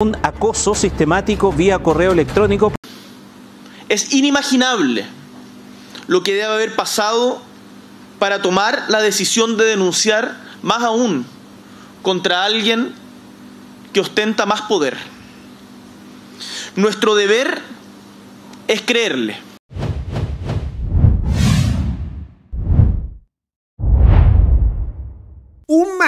un acoso sistemático vía correo electrónico. Es inimaginable lo que debe haber pasado para tomar la decisión de denunciar más aún contra alguien que ostenta más poder. Nuestro deber es creerle.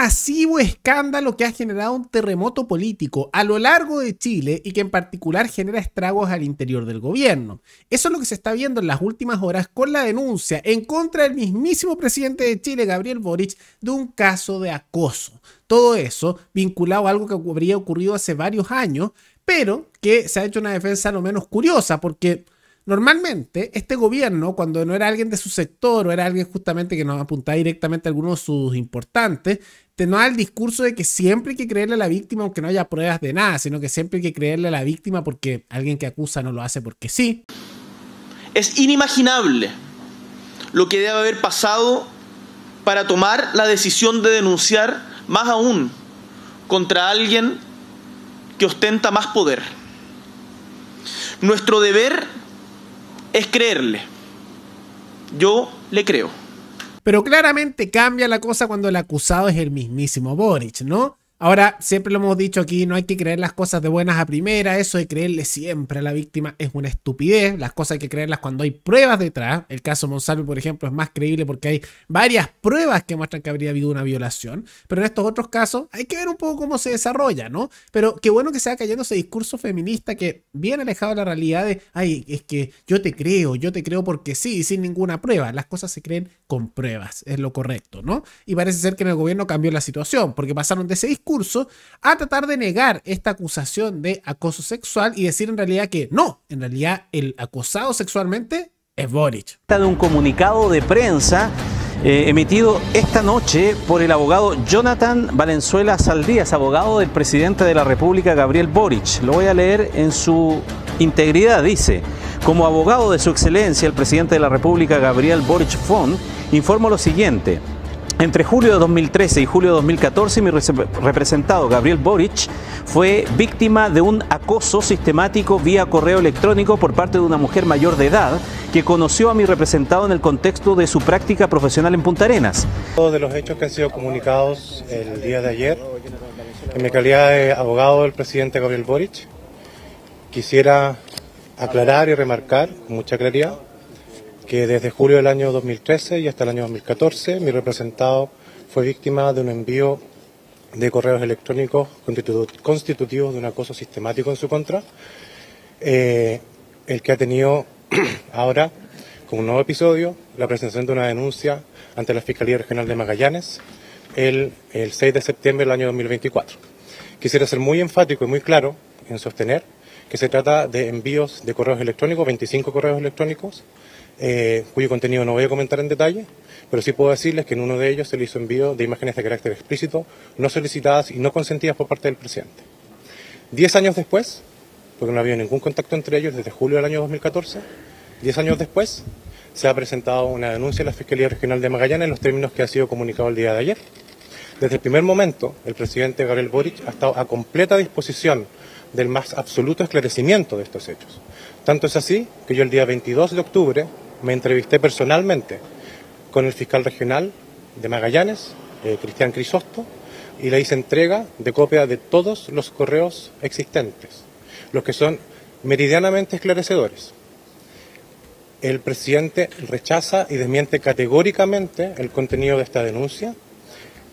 masivo escándalo que ha generado un terremoto político a lo largo de Chile y que en particular genera estragos al interior del gobierno. Eso es lo que se está viendo en las últimas horas con la denuncia en contra del mismísimo presidente de Chile, Gabriel Boric, de un caso de acoso. Todo eso vinculado a algo que habría ocurrido hace varios años, pero que se ha hecho una defensa lo menos curiosa porque... Normalmente, este gobierno, cuando no era alguien de su sector o era alguien justamente que nos apuntaba directamente a algunos de sus importantes, este, no al el discurso de que siempre hay que creerle a la víctima aunque no haya pruebas de nada, sino que siempre hay que creerle a la víctima porque alguien que acusa no lo hace porque sí. Es inimaginable lo que debe haber pasado para tomar la decisión de denunciar más aún contra alguien que ostenta más poder. Nuestro deber es creerle. Yo le creo. Pero claramente cambia la cosa cuando el acusado es el mismísimo Boric, ¿no? Ahora, siempre lo hemos dicho aquí, no hay que creer las cosas de buenas a primera, eso de creerle siempre a la víctima es una estupidez, las cosas hay que creerlas cuando hay pruebas detrás, el caso Monsalve, por ejemplo, es más creíble porque hay varias pruebas que muestran que habría habido una violación, pero en estos otros casos hay que ver un poco cómo se desarrolla, ¿no? Pero qué bueno que se cayendo ese discurso feminista que bien alejado de la realidad de, ay, es que yo te creo, yo te creo porque sí, sin ninguna prueba, las cosas se creen con pruebas, es lo correcto, ¿no? Y parece ser que en el gobierno cambió la situación, porque pasaron de ese discurso a tratar de negar esta acusación de acoso sexual y decir en realidad que no, en realidad el acosado sexualmente es Boric. De un comunicado de prensa eh, emitido esta noche por el abogado Jonathan Valenzuela Saldías, abogado del presidente de la República, Gabriel Boric. Lo voy a leer en su integridad, dice. Como abogado de su excelencia, el presidente de la República, Gabriel Boric Font, informo lo siguiente. Entre julio de 2013 y julio de 2014, mi representado Gabriel Boric fue víctima de un acoso sistemático vía correo electrónico por parte de una mujer mayor de edad que conoció a mi representado en el contexto de su práctica profesional en Punta Arenas. Todos de los hechos que han sido comunicados el día de ayer, en mi calidad de abogado del presidente Gabriel Boric, quisiera aclarar y remarcar con mucha claridad que desde julio del año 2013 y hasta el año 2014 mi representado fue víctima de un envío de correos electrónicos constitutivos de un acoso sistemático en su contra, eh, el que ha tenido ahora como un nuevo episodio la presentación de una denuncia ante la Fiscalía Regional de Magallanes el, el 6 de septiembre del año 2024. Quisiera ser muy enfático y muy claro en sostener que se trata de envíos de correos electrónicos, 25 correos electrónicos, eh, cuyo contenido no voy a comentar en detalle, pero sí puedo decirles que en uno de ellos se le hizo envío de imágenes de carácter explícito, no solicitadas y no consentidas por parte del presidente. Diez años después, porque no había ningún contacto entre ellos desde julio del año 2014, diez años después se ha presentado una denuncia a la Fiscalía Regional de Magallanes en los términos que ha sido comunicado el día de ayer. Desde el primer momento, el presidente Gabriel Boric ha estado a completa disposición del más absoluto esclarecimiento de estos hechos. Tanto es así que yo el día 22 de octubre me entrevisté personalmente con el fiscal regional de Magallanes, eh, Cristian Crisosto, y le hice entrega de copia de todos los correos existentes, los que son meridianamente esclarecedores. El presidente rechaza y desmiente categóricamente el contenido de esta denuncia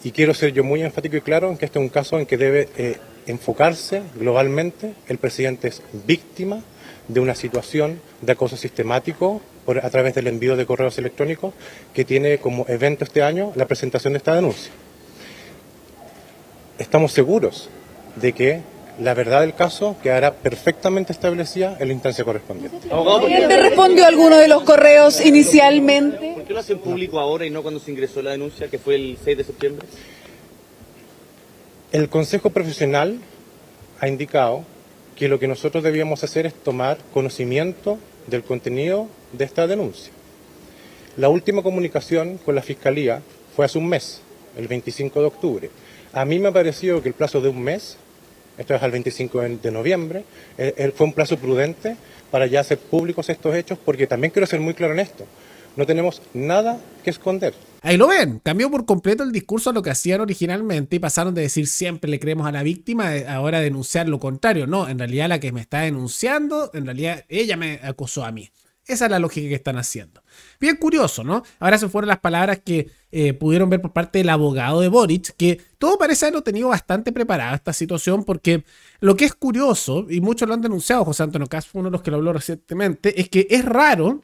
y quiero ser yo muy enfático y claro en que este es un caso en que debe eh, enfocarse globalmente. El presidente es víctima de una situación de acoso sistemático a través del envío de correos electrónicos que tiene como evento este año la presentación de esta denuncia. Estamos seguros de que la verdad del caso quedará perfectamente establecida en la instancia correspondiente. ¿Quién te respondió alguno de los correos inicialmente? ¿Por qué lo hacen público ahora y no cuando se ingresó la denuncia, que fue el 6 de septiembre? El Consejo Profesional ha indicado que lo que nosotros debíamos hacer es tomar conocimiento del contenido de esta denuncia. La última comunicación con la Fiscalía fue hace un mes, el 25 de octubre. A mí me ha parecido que el plazo de un mes, esto es al 25 de noviembre, eh, eh, fue un plazo prudente para ya hacer públicos estos hechos, porque también quiero ser muy claro en esto. No tenemos nada que esconder. Ahí lo ven, cambió por completo el discurso a lo que hacían originalmente y pasaron de decir siempre le creemos a la víctima, eh, ahora denunciar lo contrario. No, en realidad la que me está denunciando, en realidad ella me acusó a mí. Esa es la lógica que están haciendo. Bien curioso, ¿no? Ahora se fueron las palabras que eh, pudieron ver por parte del abogado de Boric, que todo parece haberlo tenido bastante preparada esta situación, porque lo que es curioso, y muchos lo han denunciado, José Antonio Castro fue uno de los que lo habló recientemente, es que es raro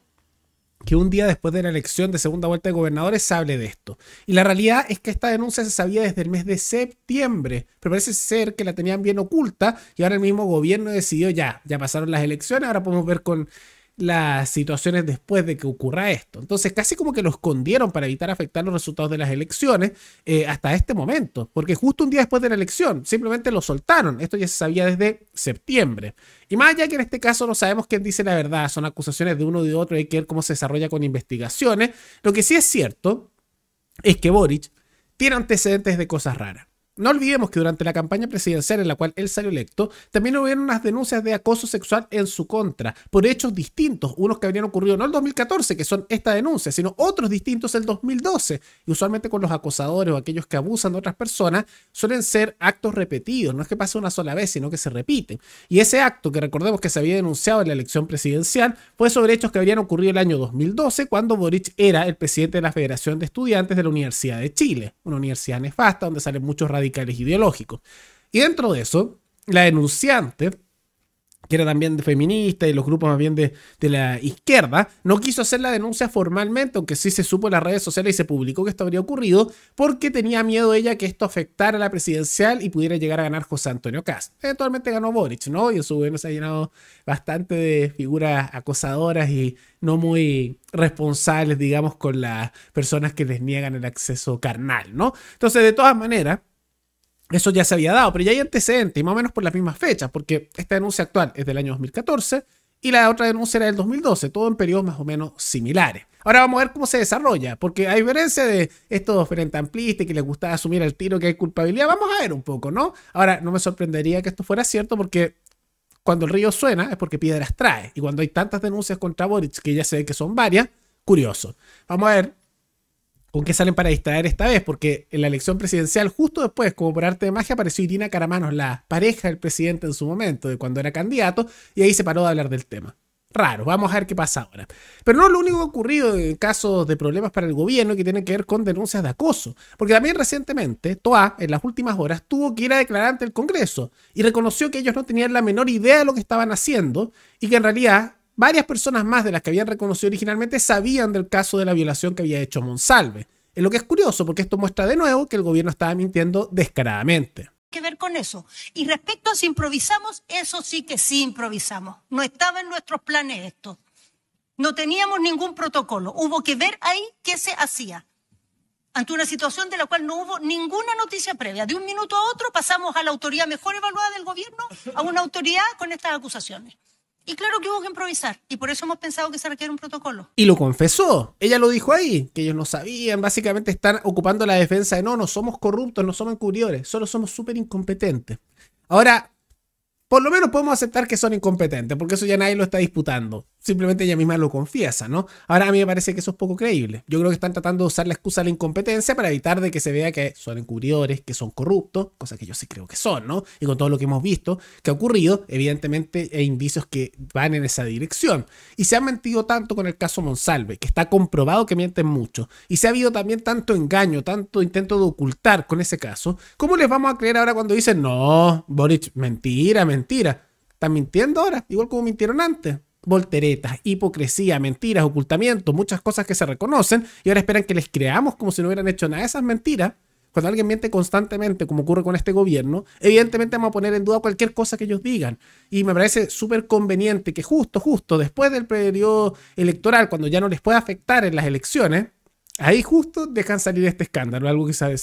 que un día después de la elección de segunda vuelta de gobernadores se hable de esto. Y la realidad es que esta denuncia se sabía desde el mes de septiembre, pero parece ser que la tenían bien oculta y ahora el mismo gobierno decidió ya, ya pasaron las elecciones, ahora podemos ver con las situaciones después de que ocurra esto. Entonces, casi como que lo escondieron para evitar afectar los resultados de las elecciones eh, hasta este momento, porque justo un día después de la elección, simplemente lo soltaron. Esto ya se sabía desde septiembre. Y más allá que en este caso no sabemos quién dice la verdad, son acusaciones de uno y de otro, hay que ver cómo se desarrolla con investigaciones. Lo que sí es cierto es que Boric tiene antecedentes de cosas raras. No olvidemos que durante la campaña presidencial en la cual él salió electo, también hubo unas denuncias de acoso sexual en su contra, por hechos distintos, unos que habrían ocurrido no el 2014, que son esta denuncia, sino otros distintos el 2012. Y usualmente con los acosadores o aquellos que abusan de otras personas, suelen ser actos repetidos, no es que pase una sola vez, sino que se repiten. Y ese acto, que recordemos que se había denunciado en la elección presidencial, fue sobre hechos que habrían ocurrido el año 2012, cuando Boric era el presidente de la Federación de Estudiantes de la Universidad de Chile, una universidad nefasta donde salen muchos radicales radicales ideológicos. Y dentro de eso, la denunciante, que era también de feminista y los grupos más bien de, de, la izquierda, no quiso hacer la denuncia formalmente, aunque sí se supo en las redes sociales y se publicó que esto habría ocurrido, porque tenía miedo ella que esto afectara a la presidencial y pudiera llegar a ganar José Antonio Cast. Eventualmente ganó Boric, ¿no? Y en su gobierno se ha llenado bastante de figuras acosadoras y no muy responsables, digamos, con las personas que les niegan el acceso carnal, ¿no? Entonces, de todas maneras, eso ya se había dado, pero ya hay antecedentes, y más o menos por las mismas fechas, porque esta denuncia actual es del año 2014 y la otra denuncia era del 2012, todo en periodos más o menos similares. Ahora vamos a ver cómo se desarrolla, porque a diferencia de estos frente amplistas que les gusta asumir el tiro que hay culpabilidad, vamos a ver un poco, ¿no? Ahora, no me sorprendería que esto fuera cierto porque cuando el río suena es porque piedras trae, y cuando hay tantas denuncias contra Boric, que ya se ve que son varias, curioso. Vamos a ver con qué salen para distraer esta vez, porque en la elección presidencial, justo después, como por arte de magia, apareció Irina Caramanos, la pareja del presidente en su momento, de cuando era candidato, y ahí se paró de hablar del tema. Raro, vamos a ver qué pasa ahora. Pero no es lo único ocurrido en casos de problemas para el gobierno que tiene que ver con denuncias de acoso, porque también recientemente Toa, en las últimas horas, tuvo que ir a declarar ante el Congreso y reconoció que ellos no tenían la menor idea de lo que estaban haciendo y que en realidad varias personas más de las que habían reconocido originalmente sabían del caso de la violación que había hecho Monsalve. En lo que es curioso, porque esto muestra de nuevo que el gobierno estaba mintiendo descaradamente. Que ver con eso. Y respecto a si improvisamos, eso sí que sí improvisamos. No estaba en nuestros planes esto. No teníamos ningún protocolo. Hubo que ver ahí qué se hacía. Ante una situación de la cual no hubo ninguna noticia previa. De un minuto a otro pasamos a la autoridad mejor evaluada del gobierno, a una autoridad con estas acusaciones. Y claro que hubo que improvisar, y por eso hemos pensado que se requiere un protocolo. Y lo confesó, ella lo dijo ahí, que ellos no sabían, básicamente están ocupando la defensa de no, no somos corruptos, no somos encubridores, solo somos súper incompetentes. Ahora, por lo menos podemos aceptar que son incompetentes, porque eso ya nadie lo está disputando simplemente ella misma lo confiesa, ¿no? Ahora a mí me parece que eso es poco creíble. Yo creo que están tratando de usar la excusa de la incompetencia para evitar de que se vea que son encubridores, que son corruptos, cosa que yo sí creo que son, ¿no? Y con todo lo que hemos visto que ha ocurrido, evidentemente hay indicios que van en esa dirección. Y se han mentido tanto con el caso Monsalve, que está comprobado que mienten mucho. Y se ha habido también tanto engaño, tanto intento de ocultar con ese caso. ¿Cómo les vamos a creer ahora cuando dicen, no, Boric, mentira, mentira? ¿Están mintiendo ahora? Igual como mintieron antes volteretas, hipocresía, mentiras, ocultamiento, muchas cosas que se reconocen y ahora esperan que les creamos como si no hubieran hecho nada de esas mentiras. Cuando alguien miente constantemente, como ocurre con este gobierno, evidentemente vamos a poner en duda cualquier cosa que ellos digan. Y me parece súper conveniente que justo, justo después del periodo electoral, cuando ya no les puede afectar en las elecciones, ahí justo dejan salir este escándalo, algo que se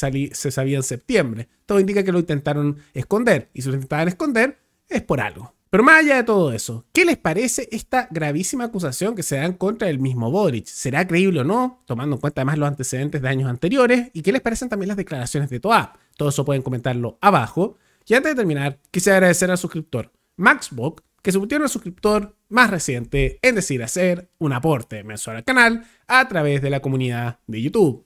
sabía en septiembre. Todo indica que lo intentaron esconder. Y si lo intentaban esconder, es por algo. Pero más allá de todo eso, ¿qué les parece esta gravísima acusación que se en contra el mismo Boric? ¿Será creíble o no? Tomando en cuenta además los antecedentes de años anteriores. ¿Y qué les parecen también las declaraciones de Toa? Todo eso pueden comentarlo abajo. Y antes de terminar, quisiera agradecer al suscriptor Maxbook que se convirtió en suscriptor más reciente en decidir hacer un aporte mensual al canal a través de la comunidad de YouTube.